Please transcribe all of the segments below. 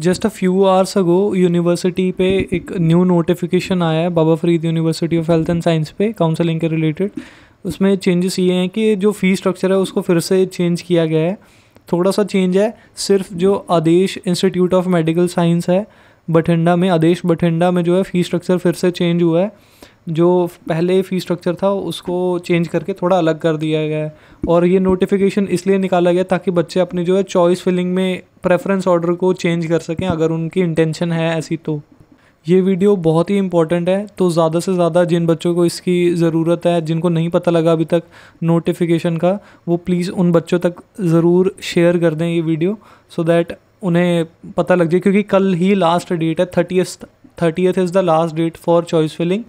just a few hours ago university पे एक new notification आया है Baba Farid university of health and science पे काउंसलिंग के रिलेटेड उसमें चेंजेस ये हैं कि जो फ़ी स्ट्रक्चर है उसको फिर से चेंज किया गया है थोड़ा सा चेंज है सिर्फ जो Adesh institute of medical science है बठिंडा में आदेश बठिंडा में जो है फ़ी स्ट्रक्चर फिर से चेंज हुआ है जो पहले फ़ी स्ट्रक्चर था उसको चेंज करके थोड़ा अलग कर दिया गया है और ये नोटिफिकेशन इसलिए निकाला गया ताकि बच्चे अपने जो है चॉइस फिलिंग में प्रेफरेंस ऑर्डर को चेंज कर सकें अगर उनकी इंटेंशन है ऐसी तो ये वीडियो बहुत ही इंपॉर्टेंट है तो ज़्यादा से ज़्यादा जिन बच्चों को इसकी ज़रूरत है जिनको नहीं पता लगा अभी तक नोटिफिकेशन का वो प्लीज़ उन बच्चों तक ज़रूर शेयर कर दें ये वीडियो सो so दैट उन्हें पता लग जाए क्योंकि कल ही लास्ट डेट है thirtieth thirtieth is the last date for choice filling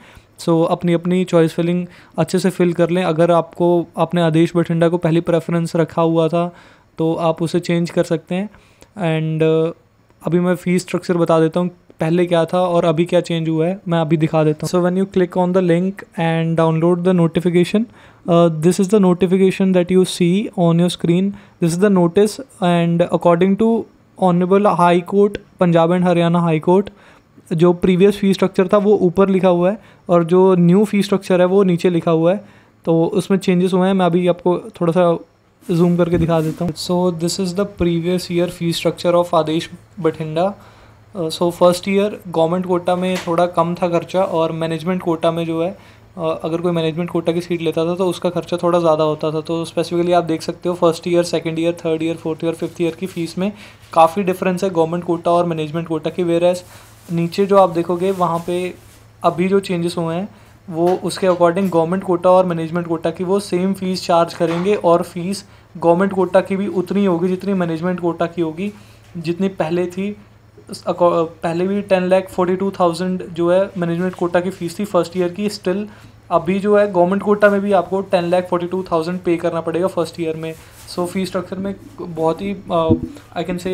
so so, अपनी अपनी चॉइस फिलिंग अच्छे से फिल कर लें अगर आपको आपने आदेश बठिंडा को पहली प्रेफरेंस रखा हुआ था तो आप उसे चेंज कर सकते हैं एंड uh, अभी मैं फ़ी स्ट्रक्चर बता देता हूँ पहले क्या था और अभी क्या चेंज हुआ है मैं अभी दिखा देता हूँ so when you click on the link and download the notification this is the notification that you see on your screen this is the notice and according to honourable high court Punjab and Haryana high court जो previous fee structure था वो ऊपर लिखा हुआ है और जो new fee structure है वो नीचे लिखा हुआ है तो उसमें चेंजेस हुए हैं मैं अभी आपको थोड़ा सा जूम करके दिखा देता हूँ so this is the previous year fee structure of Adesh Bathinda so first year government quota में थोड़ा कम था खर्चा और मैनेजमेंट कोटा में जो है uh, अगर कोई मैनेजमेंट कोटा की सीट लेता था तो उसका खर्चा थोड़ा ज़्यादा होता था तो स्पेसिफिकली आप देख सकते हो first year second year third year fourth year fifth year की फ़ीस में काफ़ी डिफरेंस है गवर्नमेंट कोटा और मैनेजमेंट कोटा की वेयर एज़ नीचे जो आप देखोगे वहाँ पे अभी जो चेंजेस हुए हैं वो उसके अकॉर्डिंग गवर्नमेंट कोटा और मैनेजमेंट कोटा की वो सेम फीस चार्ज करेंगे और फीस गवर्नमेंट कोटा की भी उतनी होगी जितनी मैनेजमेंट कोटा की होगी जितनी पहले थी पहले भी ten lakh forty two thousand जो है मैनेजमेंट कोटा की फ़ीस थी फर्स्ट ईयर की स्टिल अभी जो है गवर्नमेंट कोटा में भी आपको ten lakh forty two thousand pay करना पड़ेगा फर्स्ट ईयर में सो फीस स्ट्रक्चर में बहुत ही आई कैन से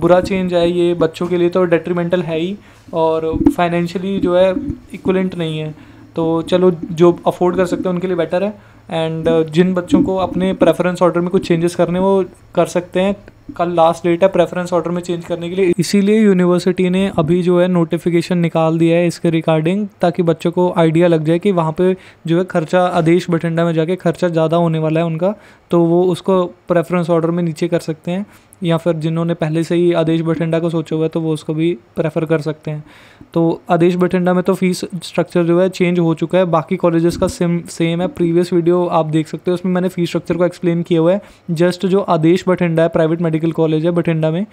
बुरा चेंज है ये बच्चों के लिए तो डेट्रीमेंटल है ही और फाइनेंशियली जो है इक्वलेंट नहीं है तो चलो जो अफोर्ड कर सकते हैं उनके लिए बेटर है एंड uh, जिन बच्चों को अपने प्रेफरेंस ऑर्डर में कुछ चेंजेस करने वो कर सकते हैं कल लास्ट डेट है प्रेफरेंस ऑर्डर में चेंज करने के लिए इसीलिए यूनिवर्सिटी ने अभी जो है नोटिफिकेशन निकाल दिया है इसके रिगार्डिंग ताकि बच्चों को आइडिया लग जाए कि वहाँ पे जो है खर्चा आदेश बठिंडा में जाके खर्चा ज़्यादा होने वाला है उनका तो वो उसको प्रेफरेंस ऑर्डर में नीचे कर सकते हैं या फिर जिन्होंने पहले से ही आदेश बठिंडा को सोचा हुआ है तो वो उसको भी प्रेफर कर सकते हैं तो आदेश बठिंडा में तो फीस स्ट्रक्चर जो है चेंज हो चुका है बाकी कॉलेजेस का सेम सेम है प्रीवियस वीडियो आप देख सकते हो उसमें मैंने फीस स्ट्रक्चर को एक्सप्लेन किया हुआ है जस्ट जो आदेश बठिंडा है प्राइवेट मेडिकल कॉलेज है बठिंडा में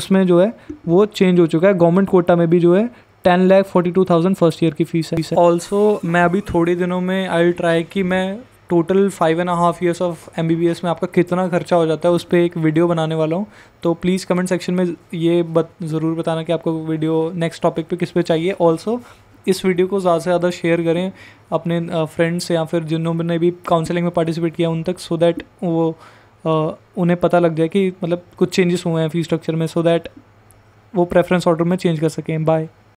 उसमें जो है वो चेंज हो चुका है गवर्नमेंट कोटा में भी जो है ten lakh forty two thousand first year की फीस है ऑल्सो मैं अभी थोड़े दिनों में आई ट्राई कि मैं total five and half years of M में आपका कितना खर्चा हो जाता है उस पर एक वीडियो बनाने वाला हूँ तो प्लीज़ कमेंट सेक्शन में ये बत, ज़रूर बताना कि आपको वीडियो नेक्स्ट टॉपिक पे किस पे चाहिए ऑल्सो इस वीडियो को ज़्यादा से ज़्यादा शेयर करें अपने फ्रेंड्स या फिर जिन्होंने भी काउंसलिंग में पार्टिसिपेट किया उन तक सो दैट वो उन्हें पता लग जाए कि मतलब कुछ चेंजेस हुए हैं फी स्ट्रक्चर में सो दैट वो प्रेफरेंस ऑर्डर में चेंज कर सकें बाय